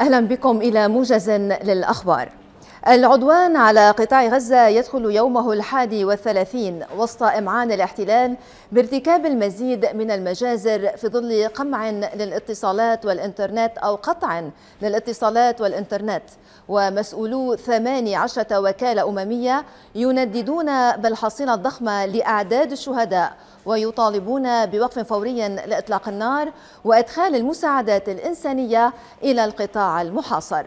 أهلا بكم إلى موجز للأخبار العدوان على قطاع غزة يدخل يومه الحادي والثلاثين وسط إمعان الاحتلال بارتكاب المزيد من المجازر في ظل قمع للاتصالات والإنترنت أو قطع للاتصالات والإنترنت ومسؤولو 18 وكالة أممية ينددون بالحصيلة الضخمة لأعداد الشهداء ويطالبون بوقف فوري لإطلاق النار وإدخال المساعدات الإنسانية إلى القطاع المحاصر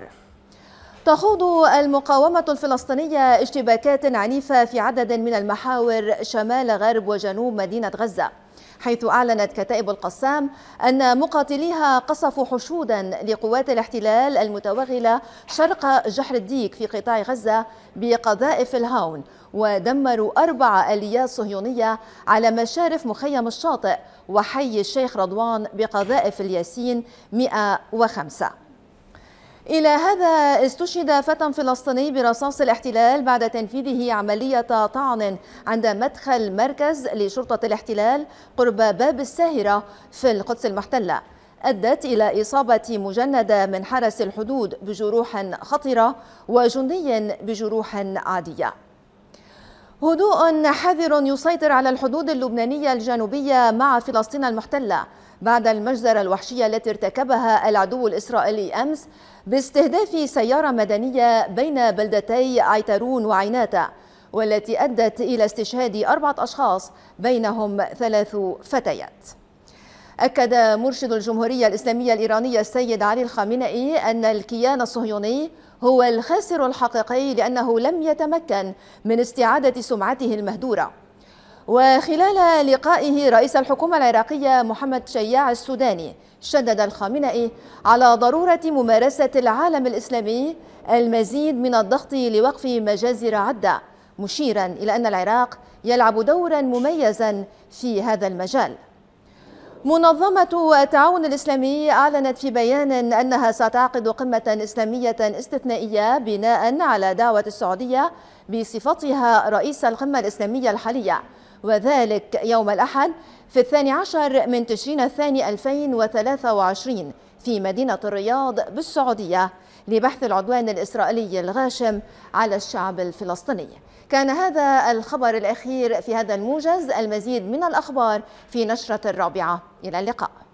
تخوض المقاومة الفلسطينية اشتباكات عنيفة في عدد من المحاور شمال غرب وجنوب مدينة غزة حيث أعلنت كتائب القسام أن مقاتليها قصفوا حشودا لقوات الاحتلال المتوغلة شرق جحر الديك في قطاع غزة بقذائف الهاون ودمروا أربع آليات صهيونية على مشارف مخيم الشاطئ وحي الشيخ رضوان بقذائف الياسين 105 إلى هذا استشهد فتى فلسطيني برصاص الاحتلال بعد تنفيذه عملية طعن عند مدخل مركز لشرطة الاحتلال قرب باب الساهرة في القدس المحتلة أدت إلى إصابة مجندة من حرس الحدود بجروح خطرة وجندي بجروح عادية هدوء حذر يسيطر على الحدود اللبنانية الجنوبية مع فلسطين المحتلة بعد المجزرة الوحشية التي ارتكبها العدو الإسرائيلي أمس باستهداف سيارة مدنية بين بلدتي عيترون وعيناتا والتي أدت إلى استشهاد أربعة أشخاص بينهم ثلاث فتيات أكد مرشد الجمهورية الإسلامية الإيرانية السيد علي الخامنئي أن الكيان الصهيوني هو الخاسر الحقيقي لأنه لم يتمكن من استعادة سمعته المهدورة وخلال لقائه رئيس الحكومة العراقية محمد شياع السوداني شدد الخامنئي على ضرورة ممارسة العالم الإسلامي المزيد من الضغط لوقف مجازر عدة مشيرا إلى أن العراق يلعب دورا مميزا في هذا المجال منظمة التعاون الإسلامي أعلنت في بيان أنها ستعقد قمة إسلامية استثنائية بناء على دعوة السعودية بصفتها رئيس القمة الإسلامية الحالية وذلك يوم الأحد في الثاني عشر من تشرين الثاني 2023 في مدينة الرياض بالسعودية لبحث العدوان الإسرائيلي الغاشم على الشعب الفلسطيني كان هذا الخبر الأخير في هذا الموجز المزيد من الأخبار في نشرة الرابعة إلى اللقاء